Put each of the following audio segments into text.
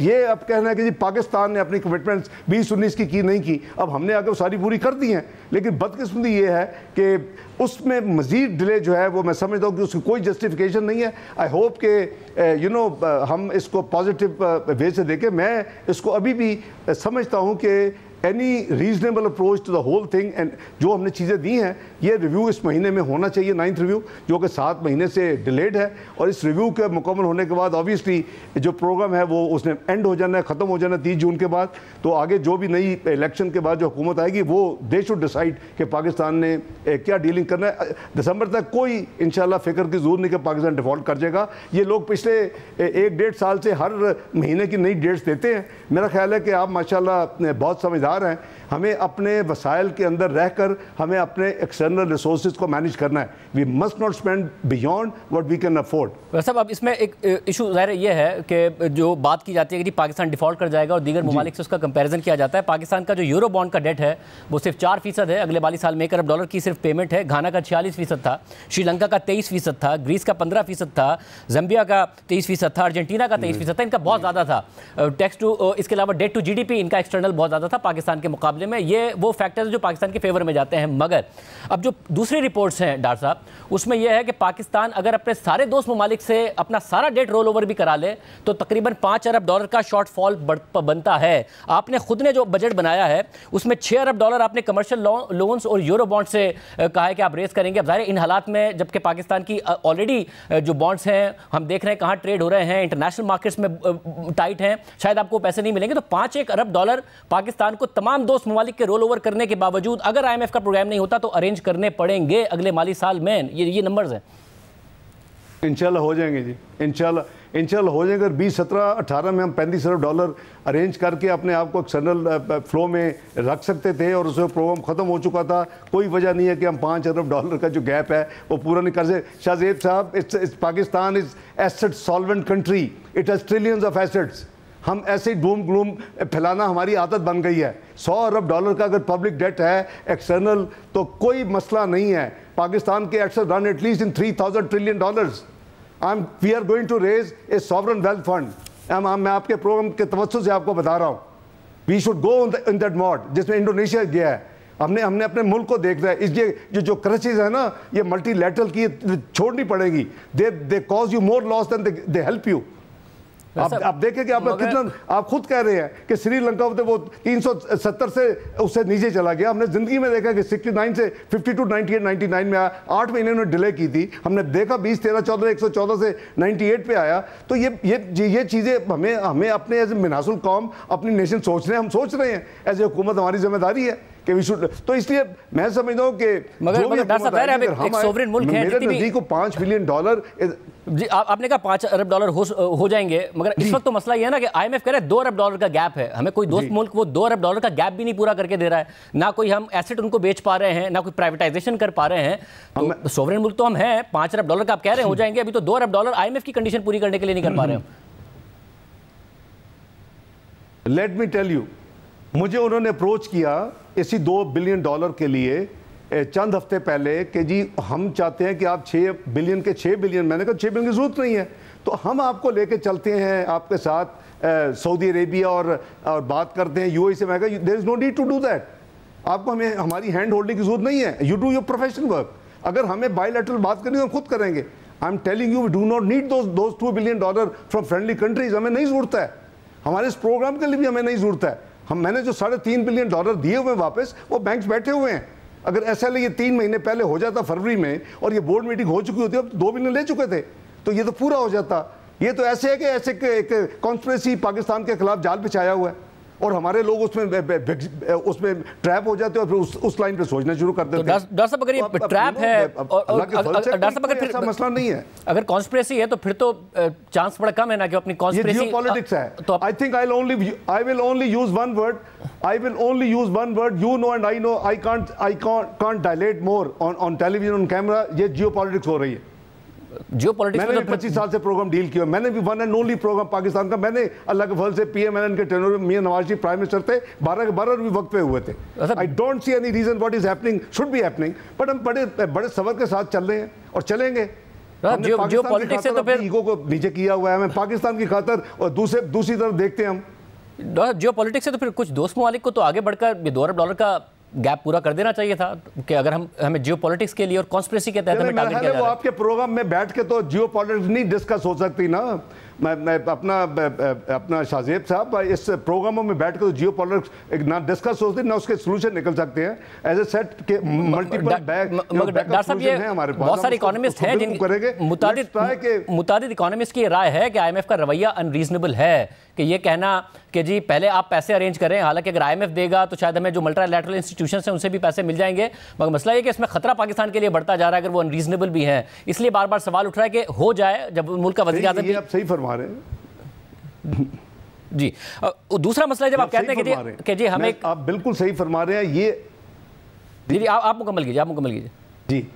ये अब कहना है कि जी पाकिस्तान ने अपनी कमिटमेंट्स बीस उन्नीस की की नहीं की अब हमने आगे सारी पूरी कर दी हैं लेकिन बदकिस्मती ये है कि उसमें मज़ीद डिले जो है वो मैं समझता हूँ कि उसकी कोई जस्टिफिकेशन नहीं है आई होप कि यू eh, नो eh, हम इसको पॉजिटिव वे eh, से देखें मैं इसको अभी भी समझता हूँ कि any reasonable approach to the whole thing and जो हमने चीज़ें दी हैं ये रिव्यू इस महीने में होना चाहिए नाइन्थ रिव्यू जो कि सात महीने से डिलेड है और इस रिव्यू के मुकम्मल होने के बाद ऑब्वियसली जो प्रोग्राम है वो उसने एंड हो जाना है ख़त्म हो जाना है तीस जून के बाद तो आगे जो भी नई इलेक्शन के बाद जो हुकूमत आएगी वो दे शुड डिसाइड कि पाकिस्तान ने क्या डीलिंग करना है दिसंबर तक कोई इन फिक्र की जरूर नहीं कि पाकिस्तान डिफॉल्ट कर जाएगा ये लोग पिछले एक डेढ़ साल से हर महीने की नई डेट्स देते हैं मेरा ख्याल है कि आप माशाला बहुत समझदार जिम्मेदार हैं हमें अपने वसाइल के अंदर रह कर हमें अपने एक्सटर्नल रिसोर्स को मैनेज करना है we must not spend beyond what we can afford साहब अब इसमें एक इशू ज़ाहिर यह है कि जो बात की जाती है कि पाकिस्तान डिफॉल्ट कर जाएगा और दीगर ममालिक से उसका कंपेरिजन किया जाता है पाकिस्तान का जो यूरो बॉन्ड का डेट है वो सिर्फ चार फीसद है अगले बालीस साल में एक अरब डॉलर की सिर्फ पेमेंट है घाना का छियालीस फीसद था श्रीलंका का तेईस फीसद था ग्रीस का पंद्रह फीसद था जम्बिया का तेईस फीसद था अर्जेंटीना का तेईस फीसद था इनका बहुत ज़्यादा था टैक्स टू इसके अलावा डेट टू जी इनका एक्सटर्नल बहुत ज़्यादा था पाकिस्तान पाकिस्तान के मुकाबले में ये वो फैक्टर्स जो पाकिस्तान के फेवर में जाते हैं मगर अब जो दूसरी रिपोर्ट्स हैं डार साहब उसमें यह है कि पाकिस्तान अगर अपने सारे दोस्त ममालिक से अपना सारा डेट रोल ओवर भी करा ले तो तकरीबन पाँच अरब डॉलर का शॉर्टफॉल बनता है आपने खुद ने जो बजट बनाया है उसमें छः अरब डॉलर आपने कमर्शियल लोन्स और यूरो बॉन्ड से कहा है कि आप रेस करेंगे अब ज़ाहिर इन हालात में जबकि पाकिस्तान की ऑलरेडी जो बॉन्ड्स हैं हम देख रहे हैं कहाँ ट्रेड हो रहे हैं इंटरनेशनल मार्केट्स में टाइट हैं शायद आपको पैसे नहीं मिलेंगे तो पाँच एक अरब डॉलर पाकिस्तान को तमाम दोस्त ममालिक के रोल ओवर करने के बावजूद अगर आई का प्रोग्राम नहीं होता तो अरेंज करने पड़ेंगे अगले माली साल में ये ये नंबर्स हैं इंशाल्लाह हो जाएंगे जी इंशाल्लाह इंशाल्लाह हो जाएंगे अगर बीस सत्रह अठारह में हम पैंतीस अरब डॉलर अरेंज करके अपने आप को एक्सटर्नल फ्लो में रख सकते थे और उसमें प्रोग्राम ख़त्म हो चुका था कोई वजह नहीं है कि हम पाँच अरब डॉलर का जो गैप है वो पूरा नहीं कर सकते शाहजेब साहब it's Pakistan is asset solvent country it has trillions of assets हम ऐसे डूम ग्लूम फैलाना हमारी आदत बन गई है सौ अरब डॉलर का अगर पब्लिक डेट है एक्सटर्नल तो कोई मसला नहीं है पाकिस्तान के एक्सर रन at least in three thousand trillion dollars I am we are going to raise a sovereign wealth fund मैं आपके प्रोग्राम के तवस्त से आपको बता रहा हूँ we should go in that mode जिसमें इंडोनेशिया गया है हमने हमने अपने मुल्क को देख रहा है इसलिए जो जो क्रचेज है ना ये मल्टी की छोड़नी पड़ेगी they they cause you more loss than they help you आप आप देखें कि आप कितना आप खुद कह रहे हैं कि श्रीलंका तो वो 370 से उससे नीचे चला गया हमने जिंदगी में देखा कि 69 से 52 98 99 में आया आठ महीने उन्होंने डिले की थी हमने देखा 20 13 14 114 से 98 पे आया तो ये ये ये चीज़ें हमें हमें अपने एज ए मिनासुल कौम अपनी नेशन सोच रहे हैं हम सोच रहे हैं एज ए हुकूमत हमारी जिम्मेदारी है कि वी शुड तो इसलिए मैं समझता हूँ कि मगर डॉक्टर साहब एक, सोवरेन मुल्क है मेरे नजदीक को पाँच बिलियन डॉलर जी आ, आपने कहा पाँच अरब डॉलर हो, हो जाएंगे मगर इस वक्त तो मसला ये है ना कि आईएमएफ कह रहे हैं दो अरब डॉलर का गैप है हमें कोई दोस्त मुल्क वो दो अरब डॉलर का गैप भी नहीं पूरा करके दे रहा है ना कोई हम एसेट उनको बेच पा रहे हैं ना कोई प्राइवेटाइजेशन कर पा रहे हैं तो सोवरेन मुल्क तो हम हैं पाँच अरब डॉलर का आप कह रहे हो जाएंगे अभी तो दो अरब डॉलर आई की कंडीशन पूरी करने के लिए नहीं कर पा रहे हम लेट मी टेल यू मुझे उन्होंने अप्रोच किया इसी दो बिलियन डॉलर के लिए चंद हफ्ते पहले कि जी हम चाहते हैं कि आप छः बिलियन के छः बिलियन मैंने कहा छः बिलियन की जरूरत नहीं है तो हम आपको लेके चलते हैं आपके साथ सऊदी अरेबिया और और बात करते हैं ए से मैं कहा there is no need to do that आपको हमें हमारी हैंड होल्डिंग की जरूरत नहीं है you do your professional work अगर हमें बायोलेटरल बात करनी हो हम खुद करेंगे I am telling you do not need दो billion dollar from friendly countries हमें नहीं जरूरत है हमारे इस प्रोग्राम के लिए भी हमें नहीं जरूरत है हम मैंने जो साढ़े तीन बिलियन डॉलर दिए हुए वापस वो बैंक बैठे हुए हैं अगर ऐसा ये तीन महीने पहले हो जाता फरवरी में और ये बोर्ड मीटिंग हो चुकी होती अब दो महीने ले चुके थे तो ये तो पूरा हो जाता ये तो ऐसे है कि ऐसे एक कॉन्स्परेसी पाकिस्तान के खिलाफ जाल बिछाया हुआ है और हमारे लोग उसमें उसमें ट्रैप हो जाते हैं और फिर उस, उस लाइन पे सोचना शुरू कर तो देते हैं अगर ट्रैप है मसला नहीं है अगर कॉन्स्पिरेसी है तो फिर तो चांस बड़ा कम है ना कि अपनी पॉलिटिक्स है I think I only I will only use one word I will only use one word. You know and I know. I can't. I can't. Can't dilate more on on television on camera. ये geopolitics हो रही है. जियो politics मैंने तो पच्चीस साल से programme deal किया मैंने भी one and only programme Pakistan का मैंने अल्लाह के फल से पी एम एन एन के टेनर मियाँ नवाज जी प्राइम मिनिस्टर थे बारह के बारह भी वक्त पे हुए थे I don't see any reason what is happening should भी हैपनिंग बट हम बड़े बड़े सबर के साथ चल रहे हैं और चलेंगे जो, जो पॉलिटिक्स है तो फिर ईगो को नीचे किया हुआ है हमें पाकिस्तान की खातर और दूसरे दूसरी तरफ देखते हैं हम जो पॉलिटिक्स है तो फिर कुछ दोस्त ममालिक को तो आगे बढ़कर दो अरब डॉलर का गैप पूरा कर देना चाहिए था कि अगर हम हमें जियो के लिए और कॉन्स्परेसी के तहत हमें आपके प्रोग्राम में बैठ के तो जियो नहीं डिस्कस हो सकती ना मैं, मैं अपना अपना शाहजेब साहब इस प्रोग्रामों में बैठ कर तो जियो पॉलिटिक्स एक ना डिस्कस होते हैं ना उसके सोल्यूशन निकल सकते हैं एज ए सेट के मल्टीपल बैक हमारे पास बहुत सारे इकोनॉमिस्ट हैं जिन करेंगे मुताद इकोनॉमिस्ट की राय है कि आईएमएफ का रवैया अनरीजनेबल है कि ये कहना कि जी पहले आप पैसे अरेंज करें हालांकि अगर आईएमएफ देगा तो शायद हमें जो मल्टीलैटरल इंस्टीट्यूशन हैं उनसे भी पैसे मिल जाएंगे मगर मसला ये कि इसमें खतरा पाकिस्तान के लिए बढ़ता जा रहा है अगर वो अनरीजनेबल भी है इसलिए बार बार सवाल उठ रहा है कि हो जाए जब मुल्क का वजी सही, फरमा फरमा रहे जी दूसरा मसला जब आप कहते हैं कि जी कि जी हमें आप बिल्कुल सही फरमा रहे हैं ये जी जी आप मुकम्मल कीजिए आप मुकम्मल कीजिए जी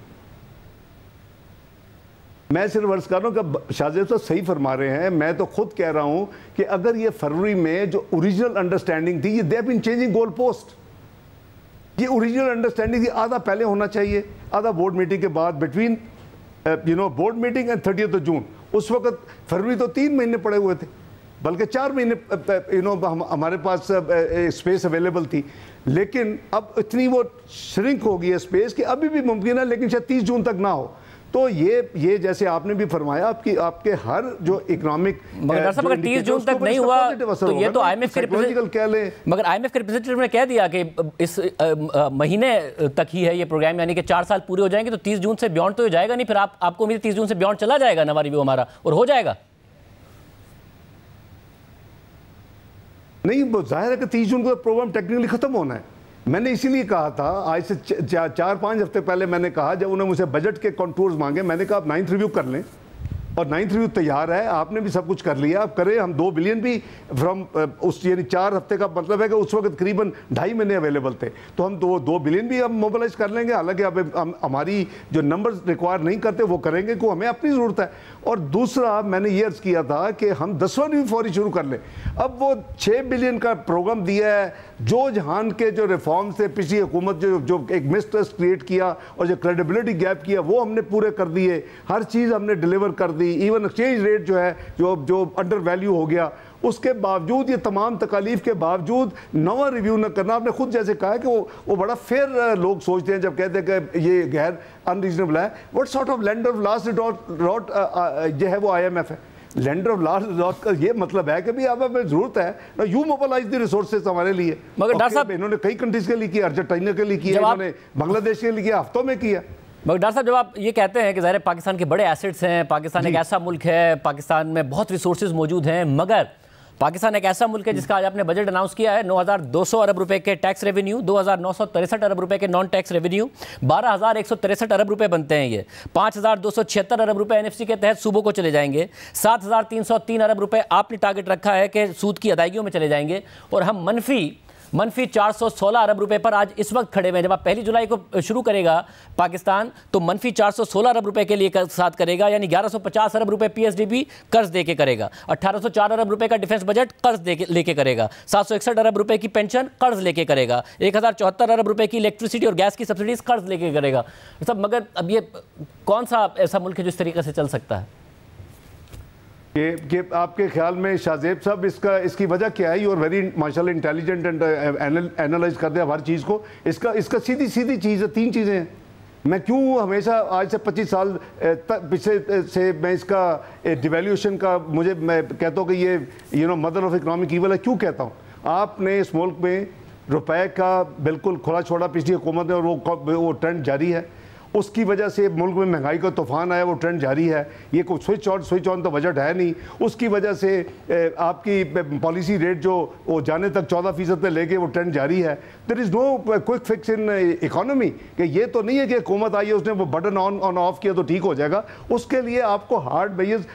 मैं सिर्फ अर्ज कर रहा हूँ कि शाहजेब साहब सही फरमा रहे हैं मैं तो खुद कह रहा हूँ कि अगर ये फरवरी में जो ओरिजिनल अंडरस्टैंडिंग थी ये they been changing goal post ये ओरिजिनल अंडरस्टैंडिंग थी आधा पहले होना चाहिए आधा बोर्ड मीटिंग के बाद between you know board meeting and thirty June उस वक्त फरवरी तो तीन महीने पड़े हुए थे बल्कि चार महीने यू नो हमारे पास स्पेस अवेलेबल थी लेकिन अब इतनी वो श्रिंक हो गई है स्पेस कि अभी भी मुमकिन है लेकिन शायद तीस जून तक ना हो तो ये ये जैसे आपने भी फरमाया आपकी आपके हर जो इकोनॉमिक मगर साहब जून तक नहीं हुआ तो ये तो के रिप्रेजेंटेटिव मगर ने कह दिया कि इस महीने तक ही है ये प्रोग्राम यानी कि चार साल पूरे हो जाएंगे तो तीस जून से बियॉन्ड तो हो जाएगा नहीं फिर आप आपको उम्मीद तीस जून से बियॉन्ड चला जाएगा नवा रिव्यू हमारा और हो जाएगा नहीं जाहिर है कि तीस जून को प्रोग्राम तो टेक्निकली खत्म होना है मैंने इसीलिए कहा था आज से चार पाँच हफ्ते पहले मैंने कहा जब उन्होंने मुझे बजट के कंटूर्स मांगे मैंने कहा आप नाइन्थ रिव्यू कर लें और नाइन्थ रिव्यू तैयार है आपने भी सब कुछ कर लिया आप करें हम दो बिलियन भी फ्रॉम उस यानी चार हफ्ते का मतलब है कि उस वक्त करीबन ढाई महीने अवेलेबल थे तो हम दो दो बिलियन भी हम मोबालाइज कर लेंगे हालांकि अब हम हमारी जो नंबर्स रिक्वायर नहीं करते वो करेंगे को हमें अपनी ज़रूरत है और दूसरा मैंने ये अर्ज़ किया था कि हम दसवा भी फौरी शुरू कर लें अब वो छः बिलियन का प्रोग्राम दिया है जो जहान के जो रिफॉर्म से पिछली हुकूमत जो जो एक मिसट्रस्ट क्रिएट किया और जो क्रेडिबिलिटी गैप किया वो हमने पूरे कर दिए हर चीज़ हमने डिलीवर कर दी हुई इवन एक्सचेंज रेट जो है जो जो अंडर वैल्यू हो गया उसके बावजूद ये तमाम तकालीफ के बावजूद नवा रिव्यू न करना आपने खुद जैसे कहा है कि वो वो बड़ा फेयर लोग सोचते हैं जब कहते हैं कि ये गैर अनरीजनेबल है what sort of land of last dot जो है वो आई एम एफ है लैंडर ऑफ लास्ट रिजॉर्ट का ये मतलब है कि भी अब हमें जरूरत है यू मोबालाइज द रिसोर्सेज हमारे लिए मगर डॉक्टर साहब इन्होंने कई कंट्रीज के लिए किया अर्जेंटाइना के लिए किया इन्होंने बांग्लादेश के लिए किया हफ्तों में किया मगर डॉक्टर साहब जब आप ये कहते हैं कि ज़ाहिर पाकिस्तान के बड़े एसेट्स हैं पाकिस्तान एक ऐसा मुल्क है पाकिस्तान में बहुत रिसोर्स मौजूद हैं मगर पाकिस्तान एक ऐसा मुल्क है जिसका आज आपने बजट अनाउंस किया है 9,200 अरब रुपए के टैक्स रेवेन्यू दो अरब रुपए के नॉन टैक्स रेवेन्यू बारह अरब रुपए बनते हैं ये पाँच अरब रुपए एनएफसी के तहत सूबों को चले जाएंगे 7,303 अरब रुपए आपने टारगेट रखा है कि सूद की अदायगियों में चले जाएंगे और हम मनफी मनफी 416 अरब रुपए पर आज इस वक्त खड़े हुए जब आप पहली जुलाई को शुरू करेगा पाकिस्तान तो मनफी 416 अरब रुपए के लिए कर, साथ करेगा यानी 1150 अरब रुपए पीएसडीपी कर्ज देके करेगा 1804 अरब रुपए का डिफेंस बजट कर्ज देके लेके करेगा इकसठ अरब रुपए की पेंशन कर्ज लेके करेगा चौहत्तर अरब रुपए की इलेक्ट्रिसिटी और गैस की सब्सिडीज कर्ज लेके करेगा सब मगर अब ये कौन सा ऐसा मुल्क है जो इस तरीके से चल सकता है ये कि आपके ख्याल में शाहजेब साहब इसका इसकी वजह क्या है और वेरी माशाल्लाह इंटेलिजेंट एंड एनालाइज कर दे हर चीज़ को इसका इसका सीधी सीधी चीज़ है तीन चीज़ें हैं मैं क्यों हमेशा आज से 25 साल तक पिछले से मैं इसका डिवेल्यूशन का मुझे मैं कहता हूँ कि ये you know mother of economic evil है क्यों कहता हूँ आपने इस मुल्क में रुपए का बिल्कुल खुला छोड़ा पिछली हुकूमत ने और वो वो ट्रेंड जारी है उसकी वजह से मुल्क में महंगाई का तूफान आया वो ट्रेंड जारी है ये कोई स्विच ऑन स्विच ऑन तो बजट है नहीं उसकी वजह से आपकी पॉलिसी रेट जो वो जाने तक चौदह फीसद ले लेके वो ट्रेंड जारी है there is no quick fix in economy कि ये तो नहीं है कि हुकूमत आई है उसने वो बटन ऑन ऑन ऑफ किया तो ठीक हो जाएगा उसके लिए आपको हार्ड बेस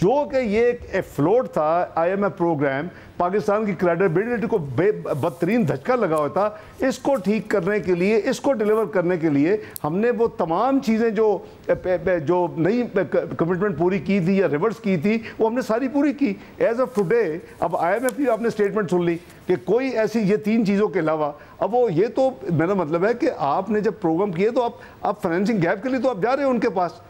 जो कि ये एक फ्लोट था आईएमएफ प्रोग्राम पाकिस्तान की क्रेडिबिलिटी को बदतरीन धचका लगा हुआ था इसको ठीक करने के लिए इसको डिलीवर करने के लिए हमने वो तमाम चीज़ें जो जो नई कमिटमेंट पूरी की थी या रिवर्स की थी वो हमने सारी पूरी की एज ऑफ टुडे अब आईएमएफ की आपने स्टेटमेंट सुन ली कि कोई ऐसी ये तीन चीज़ों के अलावा अब वो ये तो मेरा मतलब है कि आपने जब प्रोग्राम किए तो आप आप फाइनेंसिंग गैप के लिए तो आप जा रहे हो उनके पास